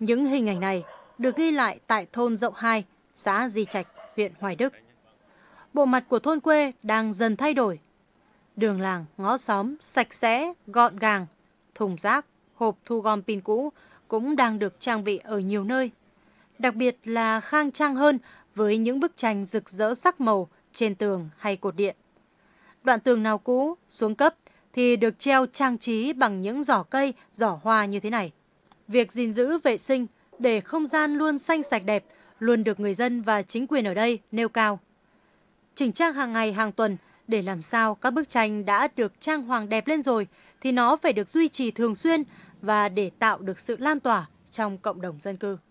Những hình ảnh này được ghi lại tại thôn Dậu 2, xã Di Trạch, huyện Hoài Đức. Bộ mặt của thôn quê đang dần thay đổi. Đường làng, ngõ xóm sạch sẽ, gọn gàng, thùng rác, hộp thu gom pin cũ cũng đang được trang bị ở nhiều nơi. Đặc biệt là khang trang hơn với những bức tranh rực rỡ sắc màu trên tường hay cột điện. Đoạn tường nào cũ, xuống cấp thì được treo trang trí bằng những giỏ cây, giỏ hoa như thế này việc gìn giữ vệ sinh để không gian luôn xanh sạch đẹp luôn được người dân và chính quyền ở đây nêu cao. Chỉnh trang hàng ngày hàng tuần để làm sao các bức tranh đã được trang hoàng đẹp lên rồi thì nó phải được duy trì thường xuyên và để tạo được sự lan tỏa trong cộng đồng dân cư.